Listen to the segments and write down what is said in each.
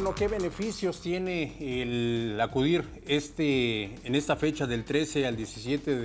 bueno, ¿qué beneficios tiene el acudir este, en esta fecha del 13 al 17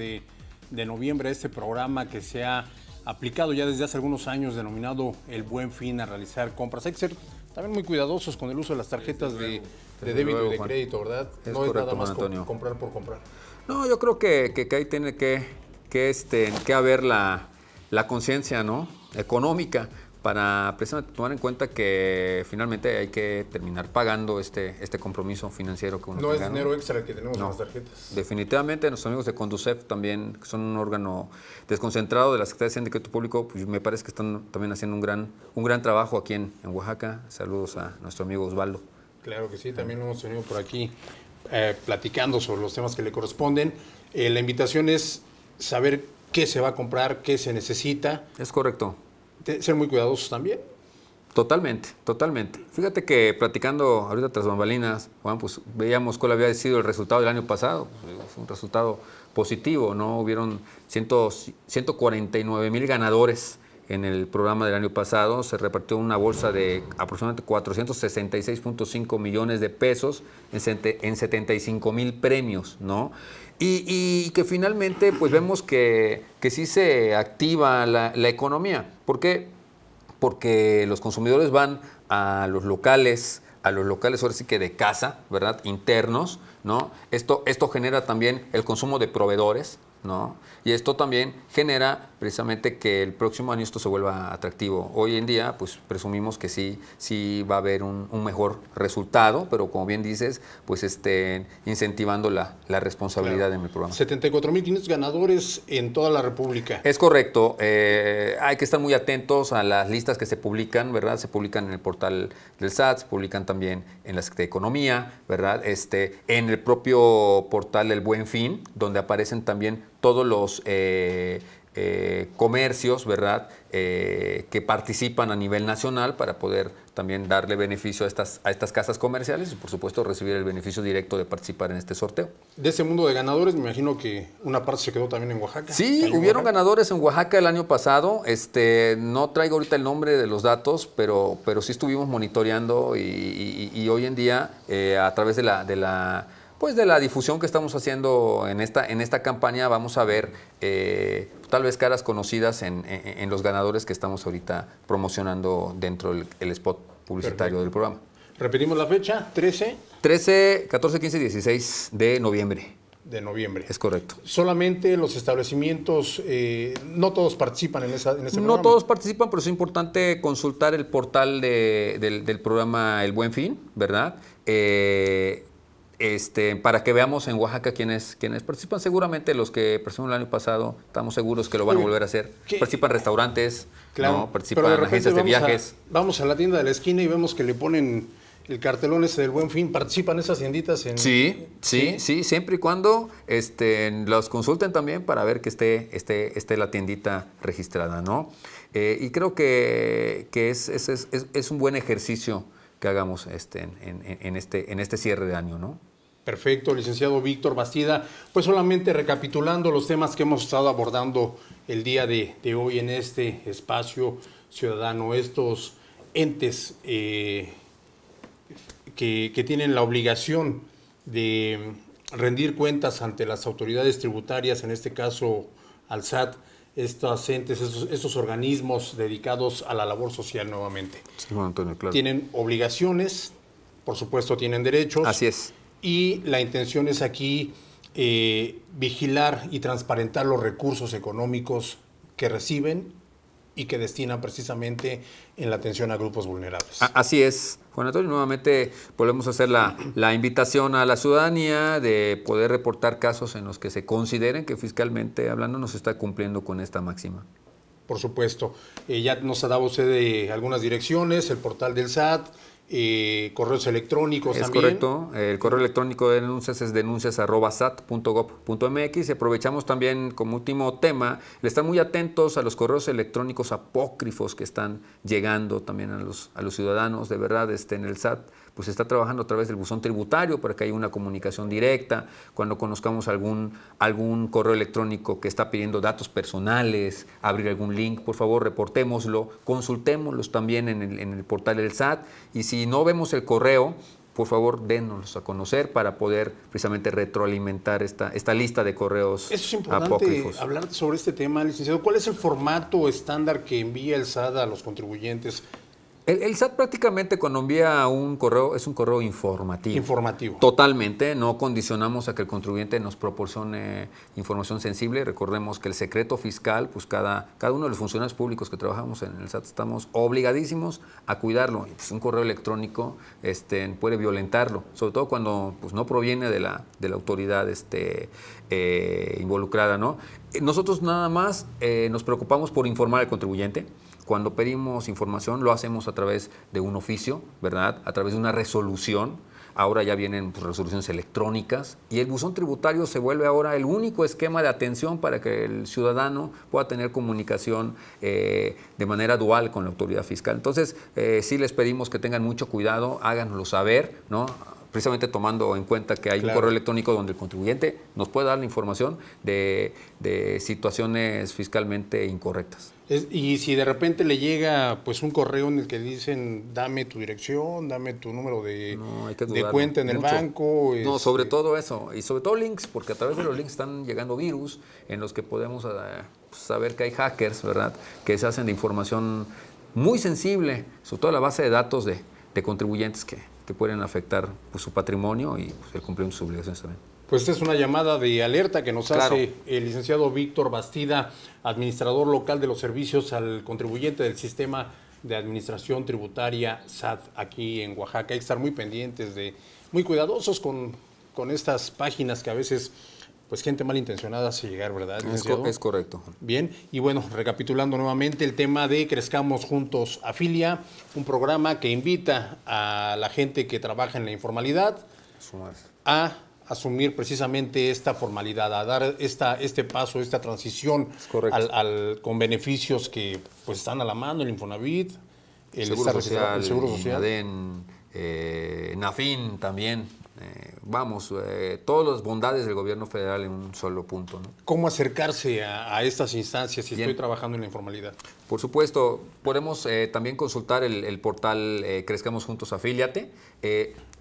de, noviembre a este programa que se ha aplicado ya desde hace algunos años denominado el buen fin a realizar compras. Hay que ser también muy cuidadosos con el uso de las tarjetas de, débito y de crédito, ¿verdad? no es nada más comprar por comprar. No, yo creo que, ahí tiene que, que, este, que haber la, la conciencia ¿no? económica, para precisamente tomar en cuenta que finalmente hay que terminar pagando este, este compromiso financiero que uno No es dinero extra el que tenemos en las tarjetas. Definitivamente, nuestros amigos de Conducef también, que son un órgano desconcentrado de la Secretaría de Crédito Público, pues me parece que están también haciendo un gran, un gran trabajo aquí en, Oaxaca. Saludos a nuestro amigo Osvaldo. Claro que sí, también hemos tenido por aquí eh, platicando sobre los temas que le corresponden. Eh, la invitación es saber qué se va a comprar, qué se necesita. Es correcto ser muy cuidadosos también. Totalmente, totalmente. Fíjate que platicando ahorita tras bambalinas, Juan, pues veíamos cuál había sido el resultado del año pasado. Fue un resultado positivo, ¿no? Hubieron 149 mil ganadores en el programa del año pasado se repartió una bolsa de aproximadamente 466.5 millones de pesos en 75 mil premios, ¿no? Y, que finalmente pues vemos que, que sí se activa la, la economía. ¿Por qué? Porque los consumidores van a los locales, a los locales ahora sí que de casa, ¿verdad? Internos esto, esto genera también el consumo de proveedores, ¿no? Y esto también genera precisamente que el próximo año esto se vuelva atractivo. Hoy en día, pues presumimos que sí, sí va a haber un, mejor resultado, pero como bien dices, pues estén incentivando la, la responsabilidad en el programa. 74.500 ganadores en toda la República. Es correcto. Eh, hay que estar muy atentos a las listas que se publican, ¿verdad? Se publican en el portal del SAT, se publican también en la Secretaría de Economía, ¿verdad? Este, en el el propio portal El Buen Fin, donde aparecen también todos los eh, eh, comercios, ¿verdad?, eh, que participan a nivel nacional para poder también darle beneficio a estas, a estas casas comerciales y, por supuesto, recibir el beneficio directo de participar en este sorteo. De ese mundo de ganadores, me imagino que una parte se quedó también en Oaxaca. Sí, hubieron ganadores en Oaxaca el año pasado. Este, no traigo ahorita el nombre de los datos, pero, pero sí estuvimos monitoreando y, hoy en día, a través De la pues de la difusión que estamos haciendo en esta, en esta campaña vamos a ver eh, tal vez caras conocidas en, los ganadores que estamos ahorita promocionando dentro del spot publicitario del programa. Repetimos la fecha, 13. 13, 14, 15 y 16 de noviembre. De noviembre. Es correcto. Solamente los establecimientos, eh, no todos participan en, esa, ese no No todos participan, pero es importante consultar el portal del, programa El Buen Fin, ¿verdad? Eh, este, para que veamos en Oaxaca quiénes participan. Seguramente los que participaron el año pasado, estamos seguros que lo van a volver a hacer. Participan restaurantes, ¿no? participan agencias de viajes. vamos a la tienda de la esquina y vemos que le ponen el cartelón ese del Buen Fin. ¿Participan esas tienditas? En, sí, sí, sí, siempre y cuando este, los consulten también para ver que esté, esté, esté la tiendita registrada. ¿no? Eh, y creo que, es, un buen ejercicio que hagamos este, en este, en este cierre de año, ¿no? Perfecto, licenciado Víctor Bastida. Pues solamente recapitulando los temas que hemos estado abordando el día de, hoy en este espacio ciudadano, estos entes eh, que, tienen la obligación de rendir cuentas ante las autoridades tributarias, en este caso al SAT, estos entes, estos, organismos dedicados a la labor social nuevamente. Sí, Antonio, claro. Tienen obligaciones, por supuesto tienen derechos. Así es y la intención es aquí eh, vigilar y transparentar los recursos económicos que reciben y que destinan precisamente en la atención a grupos vulnerables. Así es. Juan Antonio, nuevamente volvemos a hacer la, invitación a la ciudadanía de poder reportar casos en los que se consideren que fiscalmente hablando no se está cumpliendo con esta máxima. Por supuesto. Eh, ya nos ha dado usted eh, algunas direcciones, el portal del SAT, eh, correos electrónicos es correcto. El correo electrónico de denuncias es denuncias.sat.gov.mx. Y aprovechamos también como último tema, le están muy atentos a los correos electrónicos apócrifos que están llegando también a los, a los ciudadanos. De verdad, este, en el SAT pues está trabajando a través del buzón tributario para que haya una comunicación directa, cuando conozcamos algún, algún correo electrónico que está pidiendo datos personales, abrir algún link, por favor reportémoslo, consultémoslos también en el, en el portal del SAT y si no vemos el correo, por favor, dénnoslos a conocer para poder precisamente retroalimentar esta, esta lista de correos Eso es importante apócrifos. hablar sobre este tema, licenciado. ¿Cuál es el formato estándar que envía el SAT a los contribuyentes el, SAT prácticamente cuando envía un correo es un correo informativo. Informativo. Totalmente, no condicionamos a que el contribuyente nos proporcione información sensible. Recordemos que el secreto fiscal, pues cada, cada uno de los funcionarios públicos que trabajamos en el SAT estamos obligadísimos a cuidarlo. Pues, un correo electrónico este, puede violentarlo, sobre todo cuando pues, no proviene de la, de la autoridad este, eh, involucrada. ¿no? Eh, nosotros nada más eh, nos preocupamos por informar al contribuyente cuando pedimos información lo hacemos a través de un oficio, ¿verdad? A través de una resolución. Ahora ya vienen pues, resoluciones electrónicas y el buzón tributario se vuelve ahora el único esquema de atención para que el ciudadano pueda tener comunicación eh, de manera dual con la autoridad fiscal. Entonces, eh, sí les pedimos que tengan mucho cuidado, háganoslo saber, ¿no? precisamente tomando en cuenta que hay un correo electrónico donde el contribuyente nos puede dar la información de, situaciones fiscalmente incorrectas. y si de repente le llega pues un correo en el que dicen dame tu dirección, dame tu número de, cuenta en el banco. No, este sobre todo eso, y sobre todo links, porque a través de los links están llegando virus en los que podemos eh, pues, saber que hay hackers, ¿verdad? Que se hacen de información muy sensible, sobre toda la base de datos de contribuyentes que, que pueden afectar pues, su patrimonio y pues, el cumplir sus obligaciones también. Pues esta es una llamada de alerta que nos hace el licenciado Víctor Bastida, administrador local de los servicios al contribuyente del sistema de administración tributaria SAT aquí en Oaxaca. Hay que estar muy pendientes de, muy cuidadosos con, con estas páginas que a veces pues gente malintencionada hace llegar, ¿verdad? Es, correcto. Bien, y bueno, recapitulando nuevamente el tema de Crezcamos Juntos Afilia, un programa que invita a la gente que trabaja en la informalidad a asumir precisamente esta formalidad, a dar esta, este paso, esta transición con beneficios que pues están a la mano, el Infonavit, el Seguro Social, el Seguro Social eh, Nafin también. Eh, vamos, eh, todas las bondades del gobierno federal en un solo punto. ¿Cómo acercarse a, estas instancias si estoy trabajando en la informalidad? Por supuesto, podemos eh, también consultar el, portal Crezcamos Juntos Afíliate,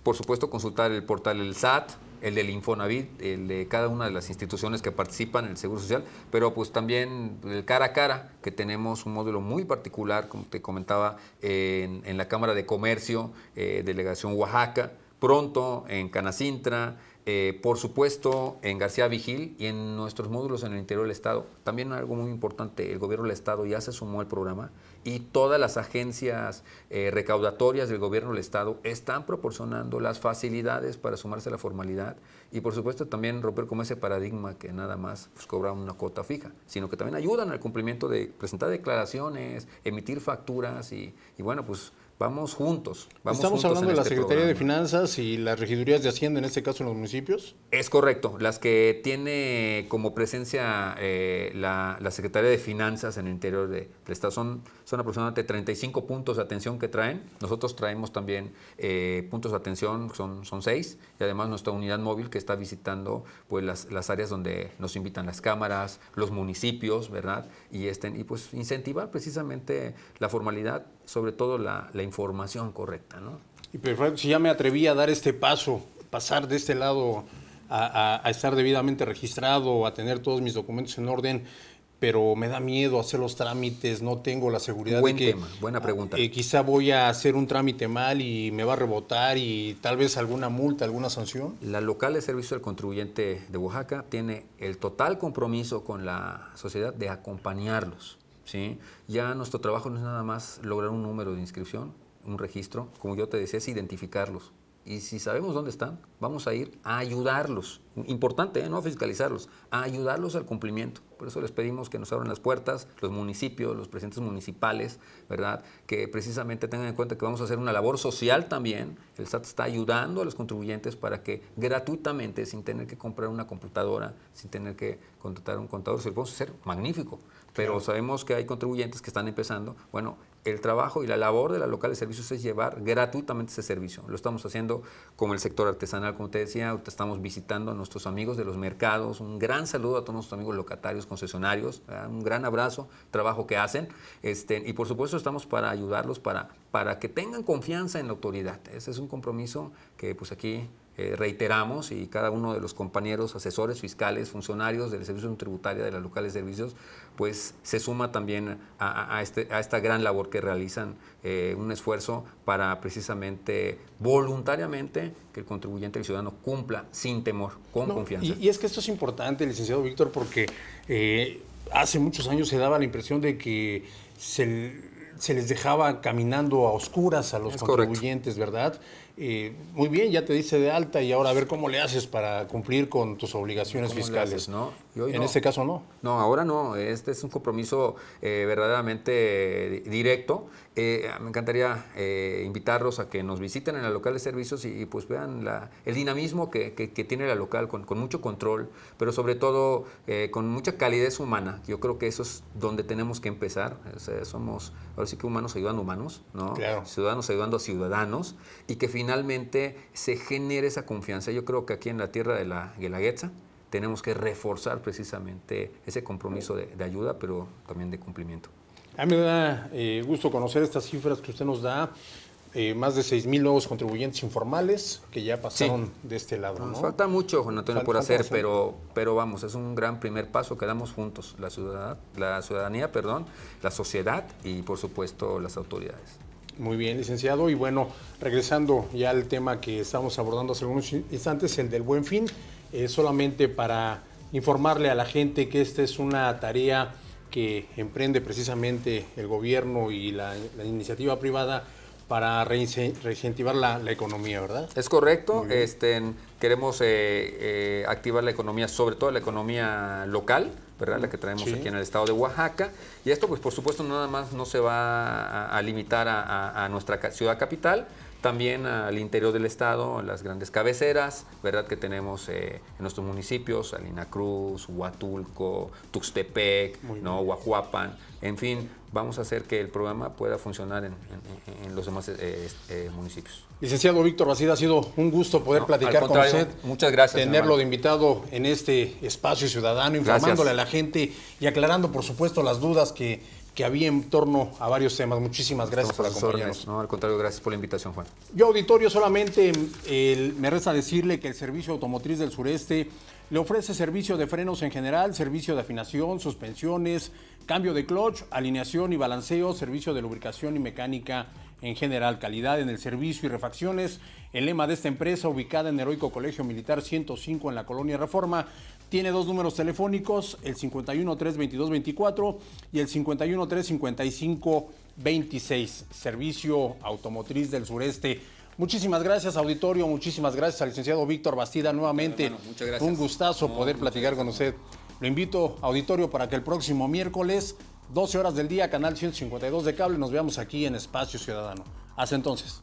por supuesto consultar el portal El SAT, el del Infonavit, el de cada una de las instituciones que participan en el Seguro Social, pero pues también el cara a cara, que tenemos un modelo muy particular, como te comentaba, en, la Cámara de Comercio, eh, Delegación Oaxaca, pronto en Canacintra, eh, por supuesto, en García Vigil y en nuestros módulos en el interior del Estado, también algo muy importante, el gobierno del Estado ya se sumó al programa y todas las agencias eh, recaudatorias del gobierno del Estado están proporcionando las facilidades para sumarse a la formalidad y por supuesto también romper como ese paradigma que nada más pues, una cuota fija, sino que también ayudan al cumplimiento de presentar declaraciones, emitir facturas y, y bueno, pues Vamos juntos. Estamos hablando de la este Secretaría de Finanzas y las regidurías de Hacienda, en este caso en los municipios. Es correcto, las que tiene como presencia eh, la, la, Secretaría de Finanzas en el interior del de Estado son, son aproximadamente 35 puntos de atención que traen. Nosotros traemos también eh, puntos de atención, son, son seis, y además nuestra unidad móvil que está visitando pues, las, las áreas donde nos invitan las cámaras, los municipios, ¿verdad? Y, estén, y pues incentivar precisamente la formalidad sobre todo la, información correcta. Y pues, si ya me atreví a dar este paso, pasar de este lado a, estar debidamente registrado, a tener todos mis documentos en orden, pero me da miedo hacer los trámites, no tengo la seguridad de que tema, buena pregunta. Eh, quizá voy a hacer un trámite mal y me va a rebotar y tal vez alguna multa, alguna sanción. La local de servicio del contribuyente de Oaxaca tiene el total compromiso con la sociedad de acompañarlos. ¿sí? Ya nuestro trabajo no es nada más lograr un número de inscripción, un registro, como yo te decía, es identificarlos y si sabemos dónde están, vamos a ir a ayudarlos. Importante, ¿eh? no a fiscalizarlos, a ayudarlos al cumplimiento. Por eso les pedimos que nos abran las puertas, los municipios, los presidentes municipales, ¿verdad? Que precisamente tengan en cuenta que vamos a hacer una labor social también. El SAT está ayudando a los contribuyentes para que gratuitamente, sin tener que comprar una computadora, sin tener que contratar un contador, se lo podemos hacer magnífico. Pero sabemos que hay contribuyentes que están empezando. Bueno, el trabajo y la labor de la local de servicios es llevar gratuitamente ese servicio. Lo estamos haciendo con el sector artesanal, como te decía, estamos visitando a nuestros amigos de los mercados. Un gran saludo a todos nuestros amigos locatarios, concesionarios, un gran abrazo, trabajo que hacen. Este, y por supuesto estamos para ayudarlos, para, para que tengan confianza en la autoridad. Ese es un compromiso que pues aquí eh, reiteramos y cada uno de los compañeros, asesores fiscales, funcionarios del Servicio Tributario de las locales servicios, pues se suma también a, este, esta gran labor que realizan, eh, un esfuerzo para precisamente voluntariamente que el contribuyente, el ciudadano cumpla sin temor, con confianza. Y, es que esto es importante, licenciado Víctor, porque eh, hace muchos años se daba la impresión de que se les dejaba caminando a oscuras a los contribuyentes, ¿verdad? muy bien, ya te dice de alta y ahora a ver cómo le haces para cumplir con tus obligaciones fiscales en este caso no. No, ahora no. Este es un compromiso eh, verdaderamente eh, directo. Eh, me encantaría invitarlos a que nos visiten en la local de servicios y, pues vean el dinamismo que, tiene la local, con, mucho control, pero sobre todo con mucha calidez humana. Yo creo que eso es donde tenemos que empezar. somos, ahora sí que humanos a humanos, ¿no? Ciudadanos ayudando a ciudadanos y que finalmente se genere esa confianza. Yo creo que aquí en la tierra de la Guelaguetza, tenemos que reforzar precisamente ese compromiso de, ayuda, pero también de cumplimiento. A mí me da eh, gusto conocer estas cifras que usted nos da. Eh, más de 6.000 nuevos contribuyentes informales que ya pasaron de este lado. Nos falta mucho, Juan Antonio, por hacer, pero, pero vamos, es un gran primer paso que damos juntos, la, ciudadanía, perdón, la sociedad y, por supuesto, las autoridades. Muy bien, licenciado. Y bueno, regresando ya al tema que estamos abordando hace algunos instantes, el del buen fin. Eh, solamente para informarle a la gente que esta es una tarea que emprende precisamente el gobierno y la, iniciativa privada para reincentivar la, la, economía, ¿verdad? Es correcto. Este, queremos eh, eh, activar la economía, sobre todo la economía local, ¿verdad? La que traemos aquí en el estado de Oaxaca. Y esto, pues por supuesto, nada más no se va a, limitar a nuestra ciudad capital, también al interior del estado, las grandes cabeceras, ¿verdad? Que tenemos eh, en nuestros municipios, Alina Cruz, Huatulco, Tuxtepec, ¿no? Huajuapan, en fin, vamos a hacer que el programa pueda funcionar en, los demás eh, eh, municipios. Licenciado Víctor Bacida, ha sido un gusto poder platicar con usted. Muchas gracias. Tenerlo de invitado en este espacio ciudadano, informándole a la gente y aclarando, por supuesto, las dudas que que había en torno a varios temas. Muchísimas gracias por acompañarnos. al contrario, gracias por la invitación, Juan. Yo, auditorio, solamente me resta decirle que el Servicio Automotriz del Sureste le ofrece servicio de frenos en general, servicio de afinación, suspensiones, cambio de clutch, alineación y balanceo, servicio de lubricación y mecánica en general, calidad en el servicio y refacciones. El lema de esta empresa, ubicada en Heroico Colegio Militar 105 en la colonia Reforma, tiene dos números telefónicos, el 51 3 y el 51 3 Servicio Automotriz del Sureste. Muchísimas gracias, auditorio. Muchísimas gracias al licenciado Víctor Bastida nuevamente. muchas gracias. Un gustazo poder platicar con usted. Lo invito, auditorio, para que el próximo miércoles, 12 horas del día, canal 152 de cable, nos veamos aquí en Espacio Ciudadano. Hasta entonces.